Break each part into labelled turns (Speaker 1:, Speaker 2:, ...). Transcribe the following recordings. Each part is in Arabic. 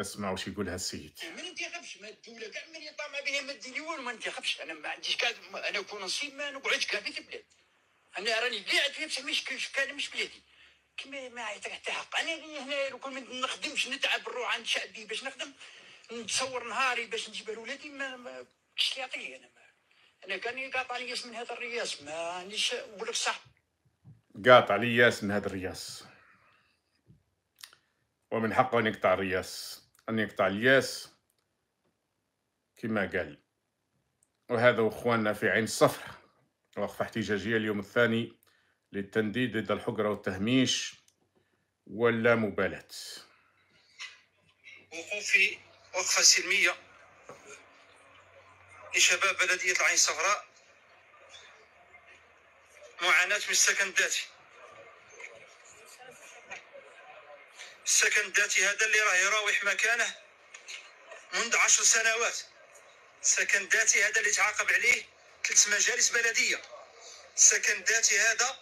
Speaker 1: اسمع واش يقول هالسيد ما ننتخبش ما الدوله كاع من يطمع بها ما تديني والو ما ننتخبش انا ما عنديش كاد انا كون نصيب ما نقعدش كافي في البلاد انا راني قاعد فيها بصح مش كان مش بلادي كما ما عيطك حتى حق انا هنا لو كون ما نخدمش نتعب نروح عند شعبي باش نخدم نتصور نهاري باش نجيب لولادي ما ما كش يعطيه انا ما انا كان قاطع لي من هذا الرياس ما نيش نقول لك صح قاطع لي من هذا الرياس ومن حقه ان يقطع الرياس أن يقطع الياس كما قال وهذا أخواننا في عين الصفر وقفة احتجاجية اليوم الثاني للتنديد ضد الحقرة والتهميش ولا مبالاة وقوفي وقفة سلمية لشباب بلدية العين الصفراء معاناة من السكن الذاتي السكن الذاتي هذا اللي راه يراوح مكانه منذ عشر سنوات السكن الذاتي هذا اللي تعاقب عليه ثلاث مجالس بلديه السكن الذاتي هذا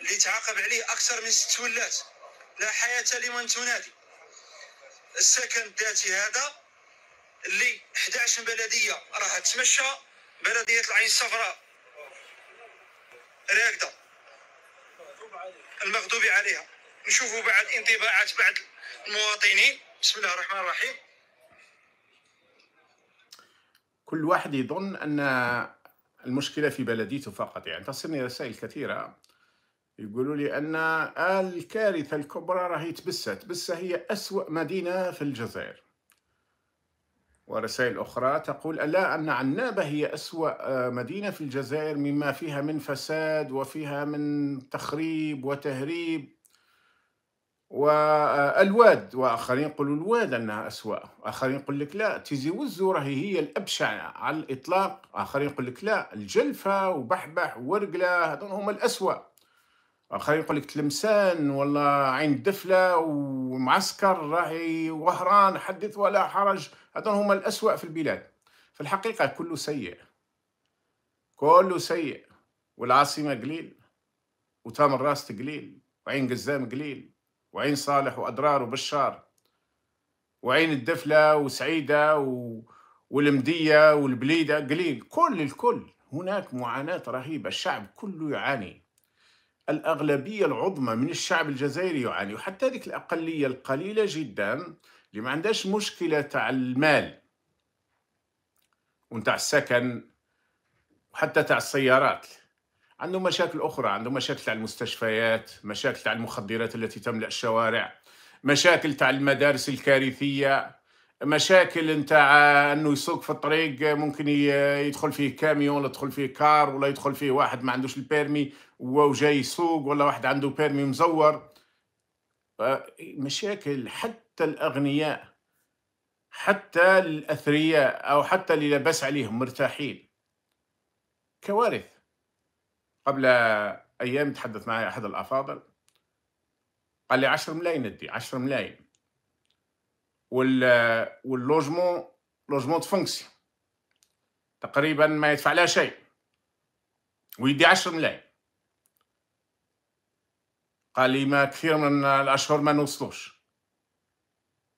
Speaker 1: اللي تعاقب عليه اكثر من ست ولات لا حياه لمن تنادي السكن الذاتي هذا اللي 11 بلديه راح تمشى بلديه العين الصفراء راكده المغضوب عليها نشوفوا بعد انطباعات بعض المواطنين بسم الله الرحمن الرحيم كل واحد يظن ان المشكله في بلديته فقط يعني تصلني رسائل كثيره يقولوا لي ان الكارثه الكبرى راهي تبسه تبسه هي اسوا مدينه في الجزائر ورسائل أخرى تقول ألا أن عنابة هي أسوأ مدينة في الجزائر مما فيها من فساد وفيها من تخريب وتهريب والواد واخرين يقولوا الواد انها اسوا اخرين يقول لك لا تيزي وزو راهي هي الابشع على الاطلاق اخرين يقول لك لا الجلفه وبحبح وورقله هذول هما الاسوا اخرين يقول لك تلمسان والله عين دفله ومعسكر راهي وهران حدث ولا حرج هذول هما الاسوا في البلاد في الحقيقه كله سيء كله سيء والعاصمه قليل وتام الراس قليل وعين قزام قليل وعين صالح وأدرار وبشار وعين الدفلة وسعيدة و... والمدية والبليدة قليل كل الكل هناك معاناة رهيبة الشعب كله يعاني الأغلبية العظمى من الشعب الجزائري يعاني وحتى ذيك الأقلية القليلة جدا اللي ما عندهاش مشكلة تاع المال ونتاع السكن وحتى تاع السيارات عنده مشاكل أخرى عنده مشاكل تاع المستشفيات مشاكل تاع المخدرات التي تملأ الشوارع مشاكل تاع المدارس الكارثية مشاكل نتاع انه يسوق في الطريق ممكن يدخل فيه كاميون ولا يدخل فيه كار ولا يدخل فيه واحد ما عندوش البيرمي وجاي يسوق ولا واحد عنده بيرمي مزور آه، مشاكل حتى الاغنياء حتى الاثرياء او حتى اللي لاباس عليهم مرتاحين كوارث قبل أيام تحدث معي أحد الأفاضل قال لي 10 ملايين ندي 10 ملايين وال واللوجمون لوجمون فونكسي تقريبا ما يدفع لها شيء ويدي 10 ملايين قال لي ما كثير من الأشهر ما نوصلوش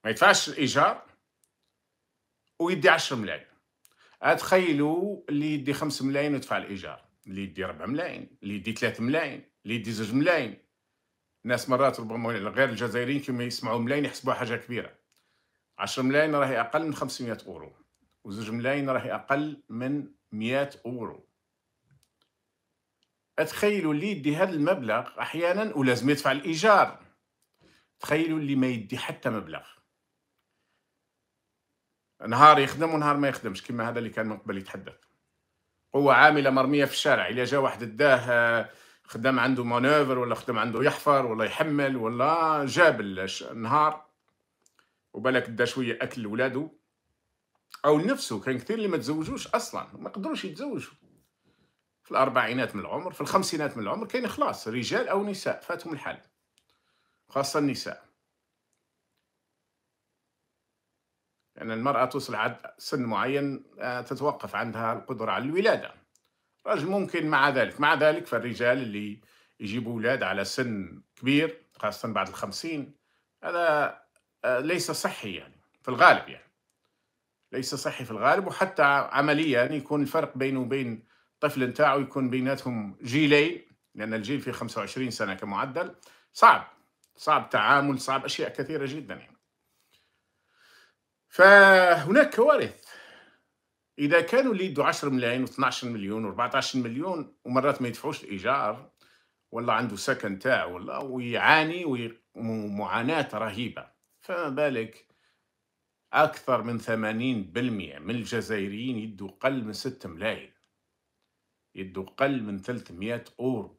Speaker 1: ما يدفعش الإيجار ويدي 10 ملايين اتخيلوا اللي يدي 5 ملايين ويدفع الإيجار اللي يدي 4 ملايين اللي يدي 3 ملايين اللي يدي 2 ملايين الناس مرات ربما غير الجزائريين كيما يسمعوا ملايين يحسبوها حاجه كبيره 10 ملايين راهي اقل من 500 اورو و2 ملايين راهي اقل من 100 اورو تخيلوا اللي يدي هذا المبلغ احيانا ولازم يدفع الايجار تخيلوا اللي ما يدي حتى مبلغ نهار يخدم ونهار ما يخدمش كما هذا اللي كان من قبل يتحدث قوه عامله مرميه في الشارع الا جا واحد اداه آه، خدام عنده مانوفر ولا خدام عنده يحفر ولا يحمل ولا جاب النهار وبالك دا شويه اكل لولادو او نفسه كان كثير اللي ما تزوجوش اصلا ما قدروش يتزوجوا في الاربعينات من العمر في الخمسينات من العمر كاين خلاص رجال او نساء فاتهم الحال خاصه النساء لأن يعني المرأة توصل عند سن معين آه، تتوقف عندها القدرة على الولادة الرجل ممكن مع ذلك مع ذلك فالرجال اللي يجيبوا أولاد على سن كبير خاصة بعد الخمسين هذا آه، ليس صحي يعني في الغالب يعني ليس صحي في الغالب وحتى عمليا يكون الفرق بينه وبين الطفل نتاعه يكون بيناتهم جيلين لأن الجيل فيه 25 سنة كمعدل صعب صعب تعامل صعب أشياء كثيرة جدا يعني فهناك كوارث اذا كانوا اللي يدوا 10 ملايين و12 مليون و14 مليون ومرات ما يدفعوش الايجار ولا عنده سكن تاع ولا ويعاني ومعاناه رهيبه فما بالك اكثر من 80% من الجزائريين يدوا قل من 6 ملايين يدوا قل من 300 اورو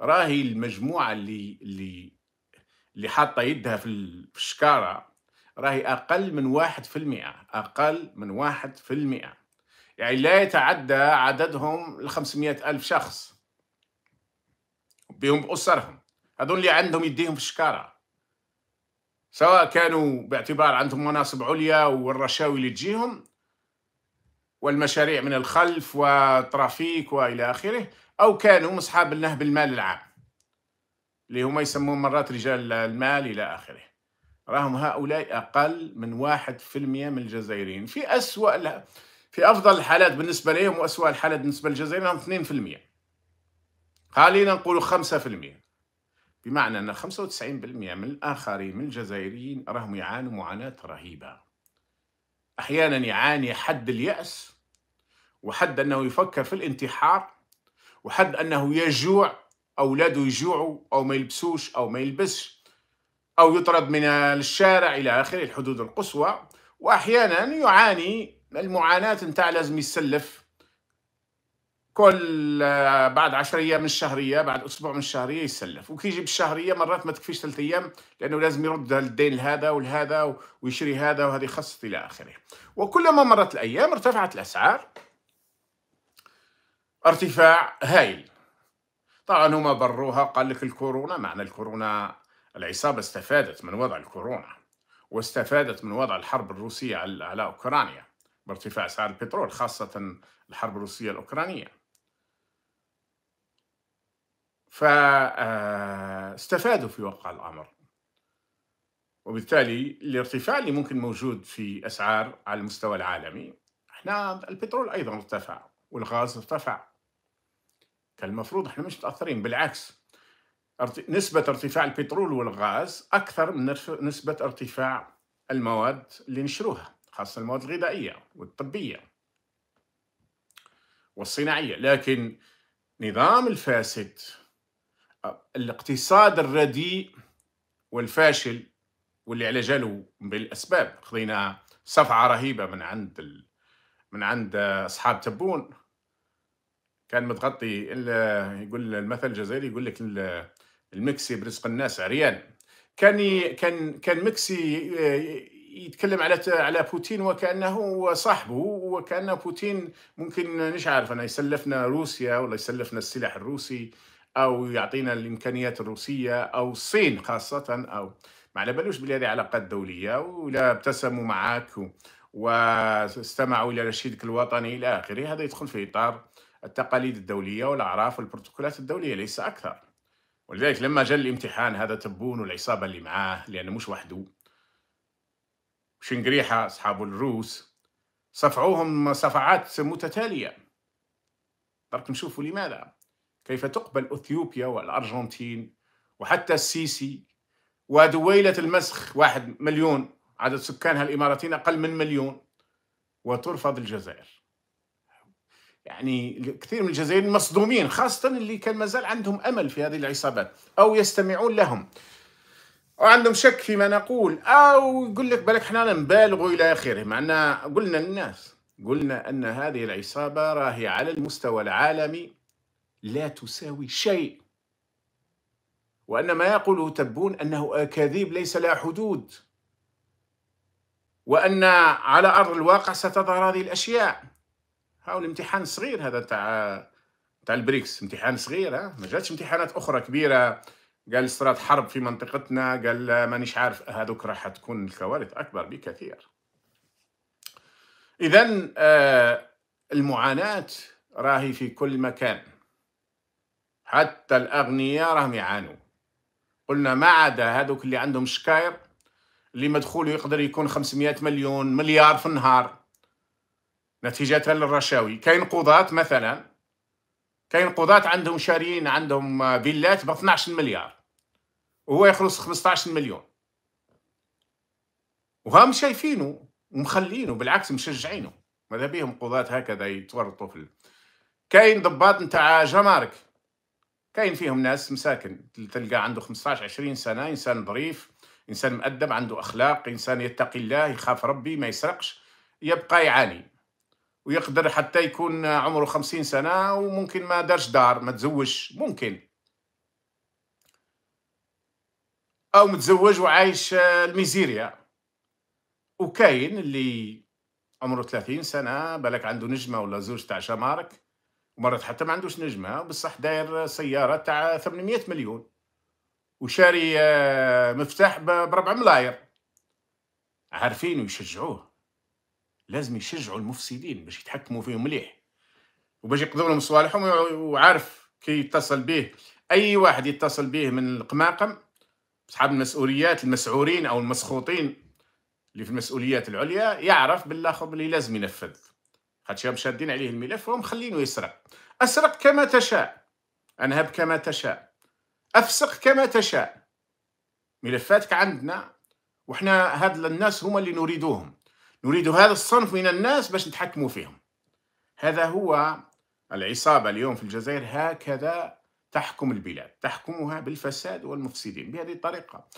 Speaker 1: راهي المجموعه اللي اللي اللي حاطه يدها في الشكاره راهي أقل من واحد في المئة أقل من واحد في المئة يعني لا يتعدى عددهم الخمسمائة ألف شخص بهم بأسرهم هذول اللي عندهم يديهم في الشكارة سواء كانوا باعتبار عندهم مناصب عليا والرشاوي اللي تجيهم والمشاريع من الخلف وترافيك والى اخره او كانوا مصحاب النهب المال العام اللي هما يسمون مرات رجال المال الى اخره راهم هؤلاء أقل من واحد في المية من الجزائريين في أسوأ لا في أفضل الحالات بالنسبة لهم وأسوأ الحالات بالنسبة للجزائريين هم المية خلينا في المية بمعنى أن خمسة بالمية من الآخرين من الجزائريين راهم يعانوا معاناة رهيبة أحيانا يعاني حد اليأس وحد أنه يفكر في الانتحار وحد أنه يجوع أولاده يجوعوا أو ما يلبسوش أو ما يلبسش أو يطرد من الشارع إلى آخره الحدود القصوى وأحيانا يعاني المعاناة نتاع لازم يسلف كل بعد عشر أيام من الشهرية بعد أسبوع من الشهرية يسلف وكي يجي بالشهرية مرات ما تكفيش ثلاثة أيام لأنه لازم يرد الدين لهذا ولهذا ويشري هذا وهذه خاصة إلى آخره وكلما مرت الأيام ارتفعت الأسعار ارتفاع هائل طبعا هما بروها قال لك الكورونا معنى الكورونا العصابة استفادت من وضع الكورونا واستفادت من وضع الحرب الروسية على أوكرانيا بارتفاع أسعار البترول خاصة الحرب الروسية الأوكرانية فاستفادوا آه، في واقع الأمر وبالتالي الارتفاع اللي ممكن موجود في أسعار على المستوى العالمي احنا البترول أيضا ارتفع والغاز ارتفع كان المفروض احنا مش متأثرين بالعكس نسبة ارتفاع البترول والغاز أكثر من نسبة ارتفاع المواد اللي نشروها خاصة المواد الغذائية والطبية والصناعية لكن نظام الفاسد الاقتصاد الرديء والفاشل واللي على جاله بالأسباب خذينا صفعة رهيبة من عند ال... من عند أصحاب تبون كان متغطي يقول المثل الجزائري يقول لك المكسي برزق الناس عريان كان كان كان مكسي آه، يتكلم على على بوتين وكانه صاحبه وكان بوتين ممكن مش عارف انا يسلفنا روسيا ولا يسلفنا السلاح الروسي او يعطينا الامكانيات الروسيه او الصين خاصه او ما على بالوش بلي هذه علاقات دوليه ولا ابتسموا معك واستمعوا الى رشيدك الوطني الى اخره هذا يدخل في اطار التقاليد الدوليه والاعراف والبروتوكولات الدوليه ليس اكثر ولذلك لما جاء الامتحان هذا تبون والعصابة اللي معاه لأنه مش وحده شنقريحة أصحاب الروس صفعوهم صفعات متتالية درك نشوفوا لماذا كيف تقبل أثيوبيا والأرجنتين وحتى السيسي ودويلة المسخ واحد مليون عدد سكانها الإماراتيين أقل من مليون وترفض الجزائر يعني كثير من الجزائريين مصدومين خاصة اللي كان مازال عندهم أمل في هذه العصابات أو يستمعون لهم أو عندهم شك فيما نقول أو يقول لك بالك حنا نبالغ إلى آخره معنا قلنا للناس قلنا أن هذه العصابة راهي على المستوى العالمي لا تساوي شيء وأن ما يقوله تبون أنه أكاذيب ليس لها حدود وأن على أرض الواقع ستظهر هذه الأشياء هاو الامتحان الصغير هذا تاع تاع البريكس امتحان صغير ها ما جاتش امتحانات اخرى كبيره قال صرات حرب في منطقتنا قال مانيش عارف هذوك راح تكون الكوارث اكبر بكثير اذا آه، المعاناه راهي في كل مكان حتى الاغنياء راهم يعانوا قلنا ما عدا هذوك اللي عندهم شكاير اللي مدخوله يقدر يكون 500 مليون مليار في النهار نتيجة للرشاوي كاين قضاة مثلا كاين قضاة عندهم شاريين عندهم فيلات ب 12 مليار وهو يخلص 15 مليون وهم شايفينه ومخلينه بالعكس مشجعينه ماذا بيهم قضاة هكذا يتورطوا في كاين ضباط نتاع جمارك كاين فيهم ناس مساكن تلقى عنده 15 20 سنة إنسان ظريف إنسان مؤدب عنده أخلاق إنسان يتقي الله يخاف ربي ما يسرقش يبقى يعاني ويقدر حتى يكون عمره خمسين سنة وممكن ما دارش دار ما تزوجش ممكن أو متزوج وعايش آه، الميزيريا وكاين اللي عمره ثلاثين سنة بالك عنده نجمة ولا زوج تاع شمارك ومرات حتى ما عندوش نجمة بصح داير سيارة تاع ثمانمية مليون وشاري آه، مفتاح بربع ملاير عارفين ويشجعوه لازم يشجعوا المفسدين باش يتحكموا فيهم مليح وباش يقضوا لهم صوالحهم وعارف كي يتصل به اي واحد يتصل به من القماقم اصحاب المسؤوليات المسعورين او المسخوطين اللي في المسؤوليات العليا يعرف بالله اللي لازم ينفذ خاطش هم شادين عليه الملف وهم خلينه يسرق اسرق كما تشاء انهب كما تشاء افسق كما تشاء ملفاتك عندنا وحنا هاد الناس هما اللي نريدوهم نريد هذا الصنف من الناس باش نتحكموا فيهم هذا هو العصابة اليوم في الجزائر هكذا تحكم البلاد تحكمها بالفساد والمفسدين بهذه الطريقة